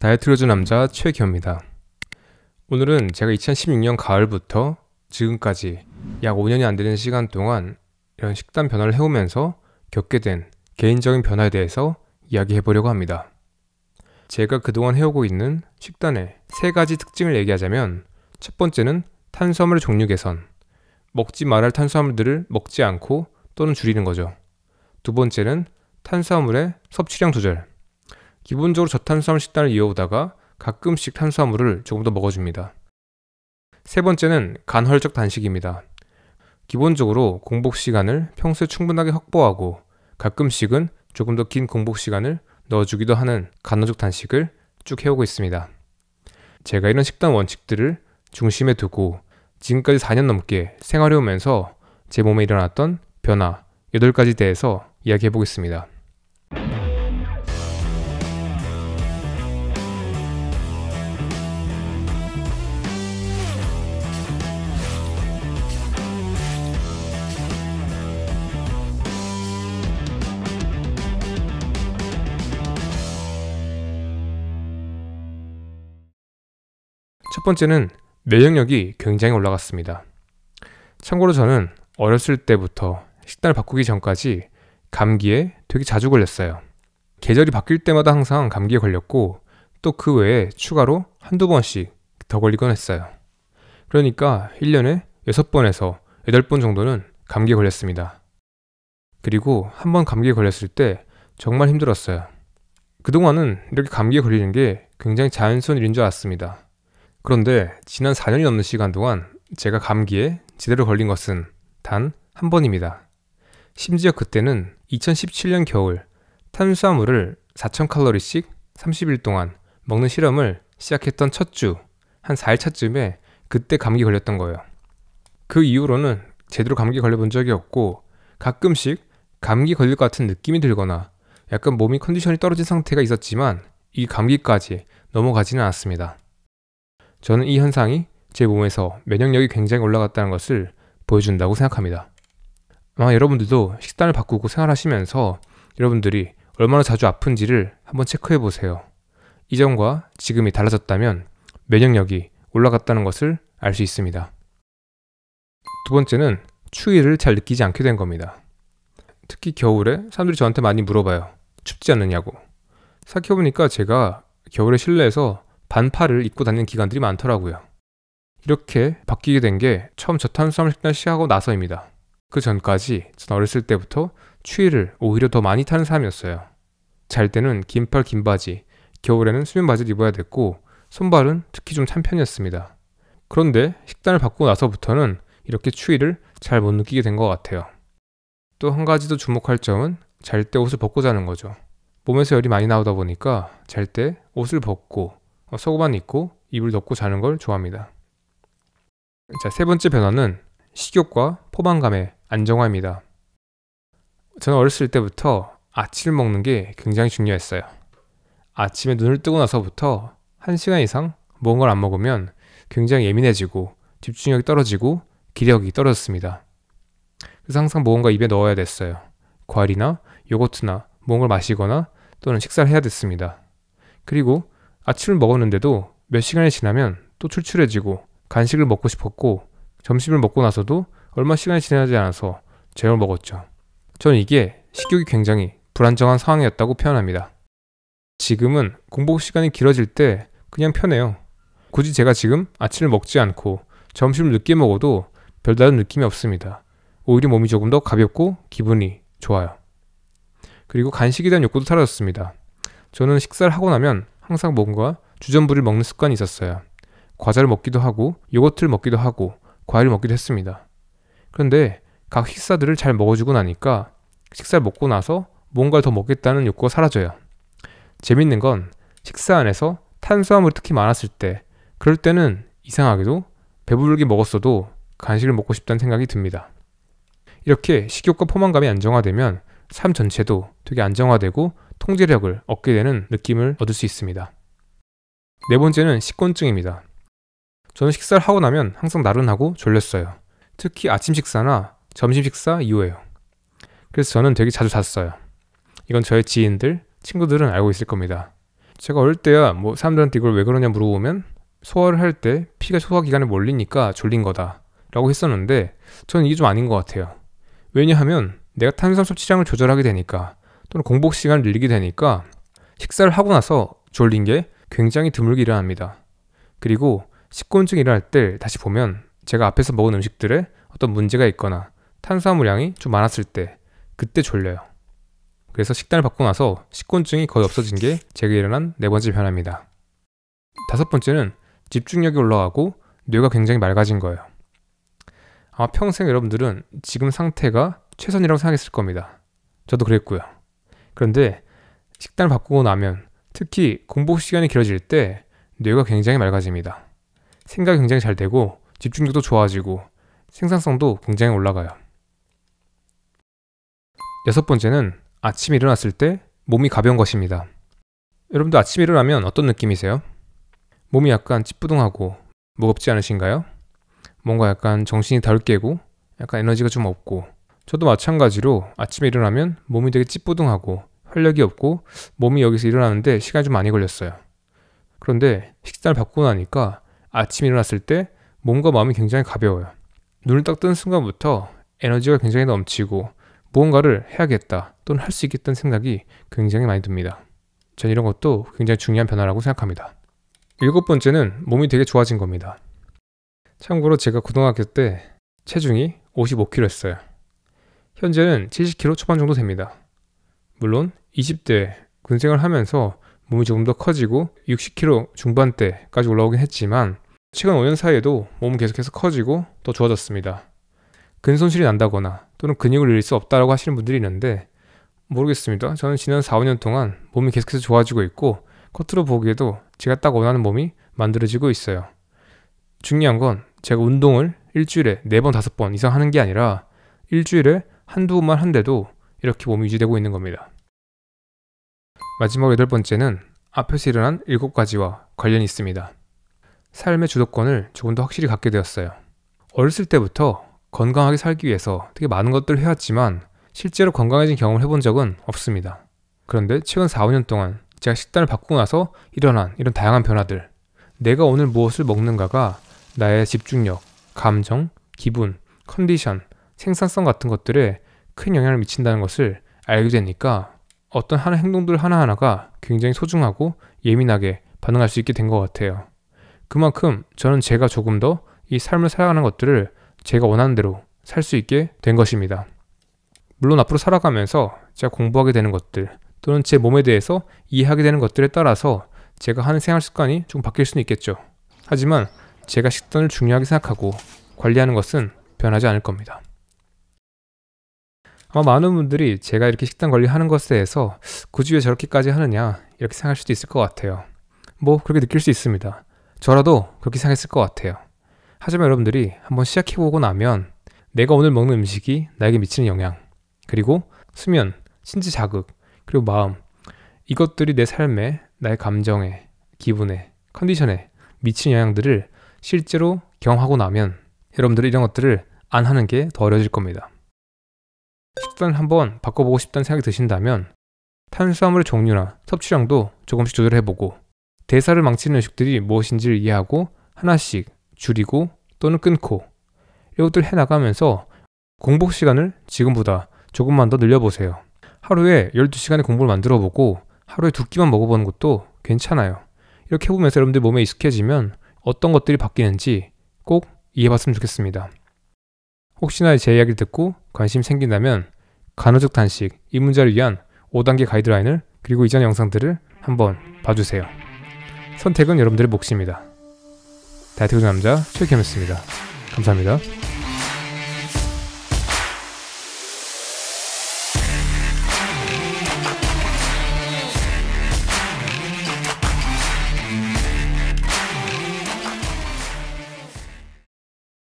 다이어트로즈 남자 최기호입니다. 오늘은 제가 2016년 가을부터 지금까지 약 5년이 안 되는 시간 동안 이런 식단 변화를 해오면서 겪게 된 개인적인 변화에 대해서 이야기해 보려고 합니다. 제가 그동안 해오고 있는 식단의 세 가지 특징을 얘기하자면 첫 번째는 탄수화물 종류 개선, 먹지 말할 탄수화물들을 먹지 않고 또는 줄이는 거죠. 두 번째는 탄수화물의 섭취량 조절. 기본적으로 저탄수화물 식단을 이어오다가 가끔씩 탄수화물을 조금 더 먹어줍니다. 세 번째는 간헐적 단식입니다. 기본적으로 공복 시간을 평소에 충분하게 확보하고 가끔씩은 조금 더 긴 공복 시간을 넣어주기도 하는 간헐적 단식을 쭉 해오고 있습니다. 제가 이런 식단 원칙들을 중심에 두고 지금까지 4년 넘게 생활해오면서 제 몸에 일어났던 변화 8가지 대해서 이야기해 보겠습니다. 첫 번째는 면역력이 굉장히 올라갔습니다. 참고로 저는 어렸을 때부터 식단을 바꾸기 전까지 감기에 되게 자주 걸렸어요. 계절이 바뀔 때마다 항상 감기에 걸렸고 또 그 외에 추가로 한두 번씩 더 걸리곤 했어요. 그러니까 1년에 6번에서 8번 정도는 감기에 걸렸습니다. 그리고 한 번 감기에 걸렸을 때 정말 힘들었어요. 그동안은 이렇게 감기에 걸리는 게 굉장히 자연스러운 일인 줄 알았습니다. 그런데 지난 4년이 넘는 시간 동안 제가 감기에 제대로 걸린 것은 단 한 번입니다. 심지어 그때는 2017년 겨울 탄수화물을 4,000칼로리씩 30일 동안 먹는 실험을 시작했던 첫 주, 한 4일 차쯤에 그때 감기 걸렸던 거예요. 그 이후로는 제대로 감기 걸려본 적이 없고 가끔씩 감기 걸릴 것 같은 느낌이 들거나 약간 몸이 컨디션이 떨어진 상태가 있었지만 이 감기까지 넘어가지는 않았습니다. 저는 이 현상이 제 몸에서 면역력이 굉장히 올라갔다는 것을 보여준다고 생각합니다. 아마 여러분들도 식단을 바꾸고 생활하시면서 여러분들이 얼마나 자주 아픈지를 한번 체크해 보세요. 이전과 지금이 달라졌다면 면역력이 올라갔다는 것을 알 수 있습니다. 두 번째는 추위를 잘 느끼지 않게 된 겁니다. 특히 겨울에 사람들이 저한테 많이 물어봐요. 춥지 않느냐고. 생각해보니까 제가 겨울에 실내에서 반팔을 입고 다니는 기관들이 많더라고요. 이렇게 바뀌게 된 게 처음 저탄수화물 식단 시작하고 나서입니다. 그 전까지 전 어렸을 때부터 추위를 오히려 더 많이 타는 사람이었어요. 잘 때는 긴팔 긴 바지, 겨울에는 수면 바지를 입어야 됐고 손발은 특히 좀 찬 편이었습니다. 그런데 식단을 바꾸고 나서부터는 이렇게 추위를 잘 못 느끼게 된 것 같아요. 또 한 가지 더 주목할 점은 잘 때 옷을 벗고 자는 거죠. 몸에서 열이 많이 나오다 보니까 잘 때 옷을 벗고 속옷만 어, 입고 이불 덮고 자는 걸 좋아합니다. 자, 세 번째 변화는 식욕과 포만감의 안정화입니다. 저는 어렸을 때부터 아침을 먹는 게 굉장히 중요했어요. 아침에 눈을 뜨고 나서부터 1시간 이상 뭔가를 안 먹으면 굉장히 예민해지고 집중력이 떨어지고 기력이 떨어졌습니다. 그래서 항상 뭔가 입에 넣어야 됐어요. 과일이나 요거트나 뭔가를 마시거나 또는 식사를 해야 됐습니다. 그리고 아침을 먹었는데도 몇 시간이 지나면 또 출출해지고 간식을 먹고 싶었고 점심을 먹고 나서도 얼마 시간이 지나지 않아서 제을 먹었죠. 전 이게 식욕이 굉장히 불안정한 상황이었다고 표현합니다. 지금은 공복 시간이 길어질 때 그냥 편해요. 굳이 제가 지금 아침을 먹지 않고 점심을 늦게 먹어도 별다른 느낌이 없습니다. 오히려 몸이 조금 더 가볍고 기분이 좋아요. 그리고 간식에 대한 욕구도 사라졌습니다. 저는 식사를 하고 나면 항상 뭔가 주전부리를 먹는 습관이 있었어요. 과자를 먹기도 하고 요거트를 먹기도 하고 과일을 먹기도 했습니다. 그런데 각 식사들을 잘 먹어주고 나니까 식사를 먹고 나서 뭔가를 더 먹겠다는 욕구가 사라져요. 재밌는 건 식사 안에서 탄수화물이 특히 많았을 때 그럴 때는 이상하게도 배부르게 먹었어도 간식을 먹고 싶다는 생각이 듭니다. 이렇게 식욕과 포만감이 안정화되면 삶 전체도 되게 안정화되고 통제력을 얻게 되는 느낌을 얻을 수 있습니다. 네 번째는 식곤증입니다. 저는 식사를 하고 나면 항상 나른하고 졸렸어요. 특히 아침 식사나 점심 식사 이후에요. 그래서 저는 되게 자주 잤어요. 이건 저의 지인들, 친구들은 알고 있을 겁니다. 제가 어릴 때야 뭐 사람들한테 이걸 왜 그러냐 물어보면 소화를 할 때 피가 소화기관에 몰리니까 졸린 거다 라고 했었는데 저는 이게 좀 아닌 것 같아요. 왜냐하면 내가 탄산 섭취량을 조절하게 되니까 또는 공복 시간을 늘리게 되니까 식사를 하고 나서 졸린 게 굉장히 드물게 일어납니다. 그리고 식곤증 이 일어날 때 다시 보면 제가 앞에서 먹은 음식들에 어떤 문제가 있거나 탄수화물량이 좀 많았을 때 그때 졸려요. 그래서 식단을 바꾸고 나서 식곤증이 거의 없어진 게제가 일어난 네 번째 변화입니다. 다섯 번째는 집중력이 올라가고 뇌가 굉장히 맑아진 거예요. 아마 평생 여러분들은 지금 상태가 최선이라고 생각했을 겁니다. 저도 그랬고요. 그런데 식단을 바꾸고 나면 특히 공복 시간이 길어질 때 뇌가 굉장히 맑아집니다. 생각이 굉장히 잘 되고 집중력도 좋아지고 생산성도 굉장히 올라가요. 여섯 번째는 아침에 일어났을 때 몸이 가벼운 것입니다. 여러분도 아침에 일어나면 어떤 느낌이세요? 몸이 약간 찌뿌둥하고 무겁지 않으신가요? 뭔가 약간 정신이 덜 깨고 약간 에너지가 좀 없고 저도 마찬가지로 아침에 일어나면 몸이 되게 찌뿌둥하고 활력이 없고 몸이 여기서 일어나는데 시간이 좀 많이 걸렸어요. 그런데 식단을 바꾸고 나니까 아침에 일어났을 때 몸과 마음이 굉장히 가벼워요. 눈을 딱 뜬 순간부터 에너지가 굉장히 넘치고 무언가를 해야겠다 또는 할 수 있겠다는 생각이 굉장히 많이 듭니다. 전 이런 것도 굉장히 중요한 변화라고 생각합니다. 일곱 번째는 몸이 되게 좋아진 겁니다. 참고로 제가 고등학교 때 체중이 55kg였어요. 현재는 70kg 초반 정도 됩니다. 물론 20대 군생활 하면서 몸이 조금 더 커지고 60kg 중반대까지 올라오긴 했지만 최근 5년 사이에도 몸은 계속해서 커지고 더 좋아졌습니다. 근손실이 난다거나 또는 근육을 잃을 수 없다라고 하시는 분들이 있는데 모르겠습니다. 저는 지난 4, 5년 동안 몸이 계속해서 좋아지고 있고 커트로 보기에도 제가 딱 원하는 몸이 만들어지고 있어요. 중요한 건 제가 운동을 일주일에 4번, 5번 이상 하는 게 아니라 일주일에 한두 번만 한데도 이렇게 몸이 유지되고 있는 겁니다. 마지막 여덟 번째는 앞에서 일어난 일곱 가지와 관련이 있습니다. 삶의 주도권을 조금 더 확실히 갖게 되었어요. 어렸을 때부터 건강하게 살기 위해서 되게 많은 것들을 해왔지만 실제로 건강해진 경험을 해본 적은 없습니다. 그런데 최근 4, 5년 동안 제가 식단을 바꾸고 나서 일어난 이런 다양한 변화들, 내가 오늘 무엇을 먹는가가 나의 집중력, 감정, 기분, 컨디션, 생산성 같은 것들에 큰 영향을 미친다는 것을 알게 되니까 어떤 하나 행동들 하나하나가 굉장히 소중하고 예민하게 반응할 수 있게 된 것 같아요. 그만큼 저는 제가 조금 더 이 삶을 살아가는 것들을 제가 원하는 대로 살 수 있게 된 것입니다. 물론 앞으로 살아가면서 제가 공부하게 되는 것들 또는 제 몸에 대해서 이해하게 되는 것들에 따라서 제가 하는 생활 습관이 조금 바뀔 수는 있겠죠. 하지만 제가 식단을 중요하게 생각하고 관리하는 것은 변하지 않을 겁니다. 아마 많은 분들이 제가 이렇게 식단 관리하는 것에 대해서 굳이 왜 저렇게까지 하느냐 이렇게 생각할 수도 있을 것 같아요. 뭐 그렇게 느낄 수 있습니다. 저라도 그렇게 생각했을 것 같아요. 하지만 여러분들이 한번 시작해보고 나면 내가 오늘 먹는 음식이 나에게 미치는 영향, 그리고 수면, 신체 자극, 그리고 마음, 이것들이 내 삶에, 나의 감정에, 기분에, 컨디션에 미치는 영향들을 실제로 경험하고 나면 여러분들이 이런 것들을 안 하는 게 더 어려워질 겁니다. 식단 을 한번 바꿔보고 싶다는 생각이 드신다면 탄수화물 의 종류나 섭취량도 조금씩 조절해보고 대사를 망치는 음식들이 무엇인지를 이해하고 하나씩 줄이고 또는 끊고 이것들 해나가면서 공복 시간을 지금보다 조금만 더 늘려보세요. 하루에 12시간의 공복을 만들어보고 하루에 두 끼만 먹어보는 것도 괜찮아요. 이렇게 해보면서 여러분들 몸에 익숙해지면 어떤 것들이 바뀌는지 꼭 이해봤으면 해 좋겠습니다. 혹시나 제 이야기를 듣고 관심 생긴다면 간헐적 단식, 이 문제를 위한 5단계 가이드라인을 그리고 이전 영상들을 한번 봐주세요. 선택은 여러분들의 몫입니다. 다이어트 남자 최캠이었습니다. 감사합니다.